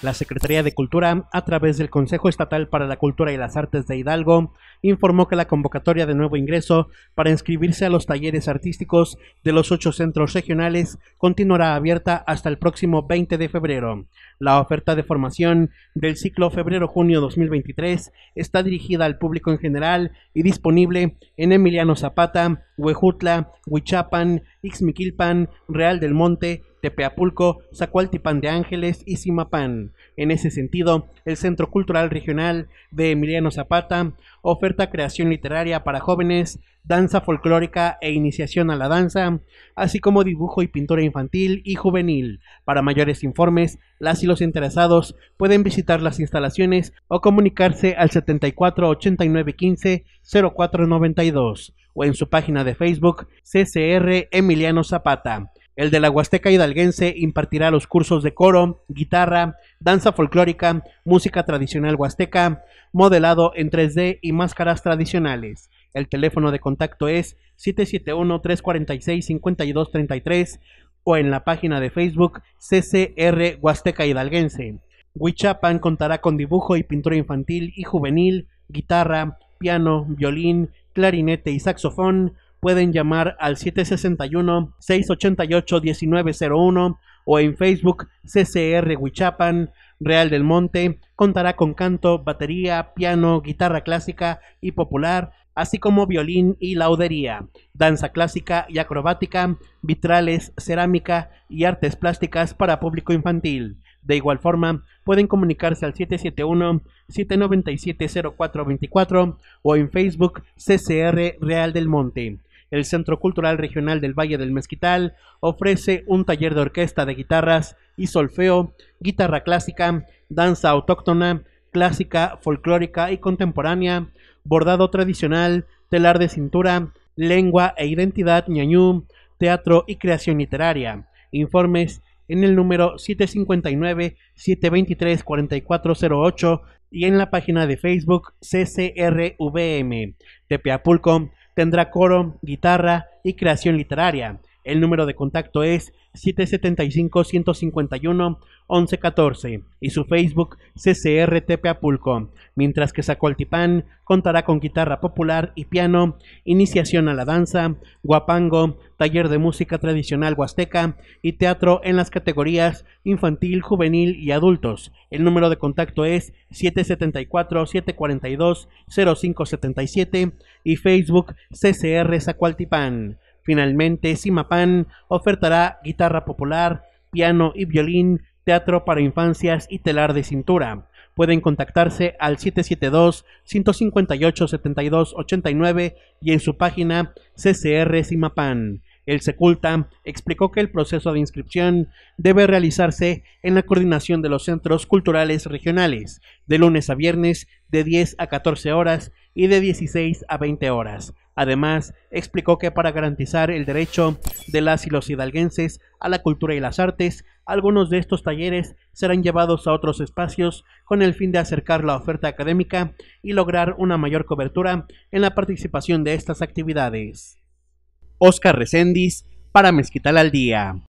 La Secretaría de Cultura, a través del Consejo Estatal para la Cultura y las Artes de Hidalgo, informó que la convocatoria de nuevo ingreso para inscribirse a los talleres artísticos de los ocho centros regionales continuará abierta hasta el próximo 20 de febrero. La oferta de formación del ciclo febrero-junio 2023 está dirigida al público en general y disponible en Emiliano Zapata, Huejutla, Huichapan, Ixmiquilpan, Real del Monte, Tepeapulco, Zacualtipán de Ángeles y Simapán. En ese sentido, el Centro Cultural Regional de Emiliano Zapata oferta creación literaria para jóvenes, danza folclórica e iniciación a la danza, así como dibujo y pintura infantil y juvenil. Para mayores informes, las y los interesados pueden visitar las instalaciones o comunicarse al 74 89 15 0492 o en su página de Facebook CCR Emiliano Zapata. El de la Huasteca Hidalguense impartirá los cursos de coro, guitarra, danza folclórica, música tradicional huasteca, modelado en 3D y máscaras tradicionales. El teléfono de contacto es 771-346-5233 o en la página de Facebook CCR Huasteca Hidalguense. Huichapan contará con dibujo y pintura infantil y juvenil, guitarra, piano, violín, clarinete y saxofón, pueden llamar al 761-688-1901 o en Facebook CCR Huichapan. Real del Monte contará con canto, batería, piano, guitarra clásica y popular, así como violín y laudería, danza clásica y acrobática, vitrales, cerámica y artes plásticas para público infantil. De igual forma, pueden comunicarse al 771-797-0424 o en Facebook CCR Real del Monte el Centro Cultural Regional del Valle del Mezquital ofrece un taller de orquesta de guitarras y solfeo, guitarra clásica, danza autóctona, clásica, folclórica y contemporánea, bordado tradicional, telar de cintura, lengua e identidad ñañú, teatro y creación literaria. Informes en el número 759-723-4408 y en la página de Facebook CCRVM tendrá coro, guitarra y creación literaria. El número de contacto es 775-151-1114 y su Facebook CCR Apulco, mientras que Zacualtipán contará con guitarra popular y piano, iniciación a la danza, guapango, taller de música tradicional huasteca y teatro en las categorías infantil, juvenil y adultos. El número de contacto es 774-742-0577 y Facebook CCR Zacualtipán. Finalmente, CIMAPAN ofertará guitarra popular, piano y violín, teatro para infancias y telar de cintura. Pueden contactarse al 772-158-7289 y en su página CCR Simapan. El Seculta explicó que el proceso de inscripción debe realizarse en la coordinación de los centros culturales regionales, de lunes a viernes, de 10 a 14 horas y de 16 a 20 horas. Además, explicó que para garantizar el derecho de las y los hidalguenses a la cultura y las artes, algunos de estos talleres serán llevados a otros espacios con el fin de acercar la oferta académica y lograr una mayor cobertura en la participación de estas actividades. Oscar Recendis para Mezquital al Día.